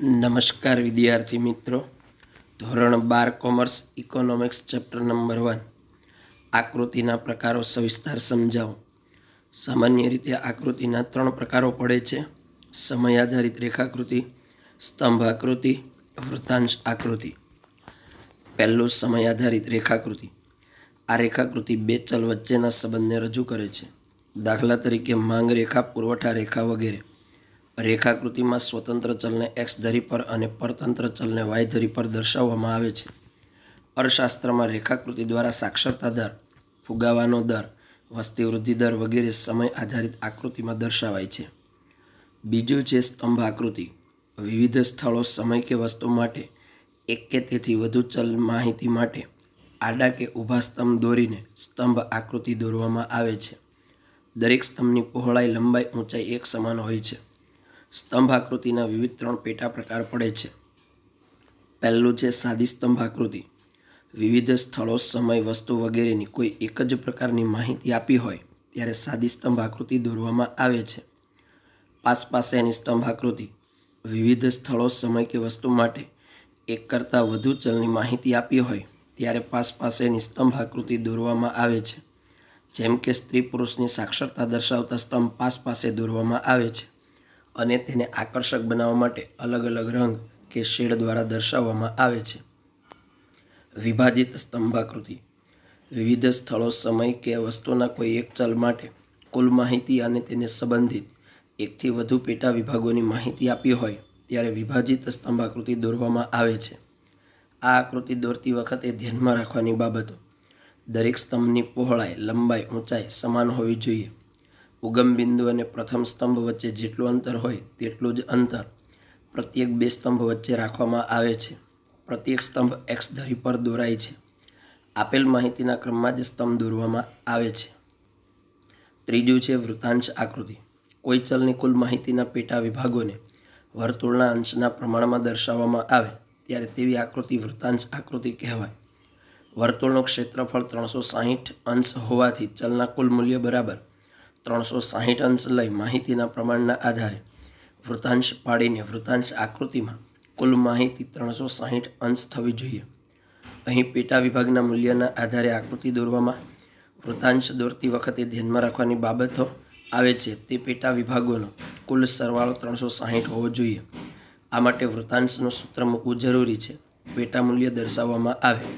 નમસ્કાર વિદ્યાર્થી મિત્રો ધોરણ બાર commerce economics chapter number one આકૃતિના પ્રકારો સવિસ્તાર સમજાવો સામાન્ય રીતે આકૃતિના ત્રણ પ્રકારો પડે છે સમય આધારિત રેખાકૃતિ સ્તંભ આકૃતિ વૃત્તાંશ આકૃતિ પહેલું સમય આધારિત રેખાકૃતિ આ રેખાકૃતિ બે ચલ વચ્ચેના સંબંધને રજૂ કરે છે દાખલા તરીકે માંગ રેખા પુરવઠા રેખા વગેરે રેખાકૃતિમાં સ્વતંત્ર ચલને એક્સ ધરી પર અને પરતંત્ર ચલને વાય ધરી પર દર્શાવવામાં આવે છે અર્થશાસ્ત્રમાં રેખાકૃતિ દ્વારા સાક્ષરતા દર ફુગાવાનો દર વસ્તી વૃદ્ધિ દર વગેરે સમય આધારિત આકૃતિમાં દર્શાવાય છે બીજું છે સ્તંભ આકૃતિ વિવિધ સ્થળો સમય કે વસ્તુ માટે એક કે તેથી વધુ ચલ માહિતી માટે આડા કે ઊભા સ્તંભ દોરીને સ્તંભ આકૃતિ દોરવામાં આવે છે દરેક સ્તંભની પહોળાઈ લંબાઈ ઊંચાઈ એક સમાન હોય છે સ્તંભ આકૃતિના વિવિધ ત્રણ પેટા પ્રકાર પડે છે પહેલું છે સાદી સ્તંભ આકૃતિ વિવિધ સ્થળો સમય વસ્તુ વગેરેની કોઈ એક જ પ્રકારની માહિતી આપી હોય ત્યારે સાદી સ્તંભ આકૃતિ દોરવામાં આવે છે પાસ એની સ્તંભ આકૃતિ વિવિધ સ્થળો સમય કે વસ્તુ માટે એક કરતાં વધુ ચલની માહિતી આપી હોય ત્યારે પાસ પાસેની સ્તંભ આકૃતિ દોરવામાં આવે છે જેમ કે સ્ત્રી પુરુષની સાક્ષરતા દર્શાવતા સ્તંભ પાસ પાસે દોરવામાં આવે છે અને તેને આકર્ષક બનાવવા માટે અલગ અલગ રંગ કે શેડ દ્વારા દર્શાવવામાં આવે છે વિભાજિત સ્તંભાકૃતિ વિવિધ સ્થળો સમય કે વસ્તુના કોઈ એક ચલ માટે કુલ માહિતી અને તેને સંબંધિત એકથી વધુ પેટા વિભાગોની માહિતી આપી હોય ત્યારે વિભાજિત સ્તંભાકૃતિ દોરવામાં આવે છે આ આકૃતિ દોરતી વખતે ધ્યાનમાં રાખવાની બાબતો દરેક સ્તંભની પહોળાઈ લંબાઈ ઊંચાઈ સમાન હોવી જોઈએ ઉગમ બિંદુ અને પ્રથમ સ્તંભ વચ્ચે જેટલું અંતર હોય તેટલું જ અંતર પ્રત્યેક બે સ્તંભ વચ્ચે રાખવામાં આવે છે પ્રત્યેક સ્તંભ એક્સ ધરી પર દોરાય છે આપેલ માહિતીના ક્રમમાં જ સ્તંભ દોરવામાં આવે છે ત્રીજું છે વૃતાંશ આકૃતિ કોઈ ચલની કુલ માહિતીના પેટા વિભાગોને વર્તુળના અંશના પ્રમાણમાં દર્શાવવામાં આવે ત્યારે તેવી આકૃતિ વૃતાંશ આકૃતિ કહેવાય વર્તુળનું ક્ષેત્રફળ ત્રણસો સાહીઠ અંશ હોવાથી ચલના કુલ મૂલ્ય બરાબર ત્રણસો સાહીઠ અંશ લઈ માહિતીના પ્રમાણના આધારે વૃતાંશ પાડીને વૃતાંશ આકૃતિમાં કુલ માહિતી ત્રણસો સાહીઠ અંશ થવી જોઈએ અહીં પેટા વિભાગના મૂલ્યના આધારે આકૃતિ દોરવામાં વૃતાંશ દોરતી વખતે ધ્યાનમાં રાખવાની બાબતો આવે છે તે પેટા વિભાગોનો કુલ સરવાળો ત્રણસો સાહીઠ હોવો જોઈએ આ માટે વૃતાંશનું સૂત્ર મૂકવું જરૂરી છે પેટા મૂલ્ય દર્શાવવામાં આવે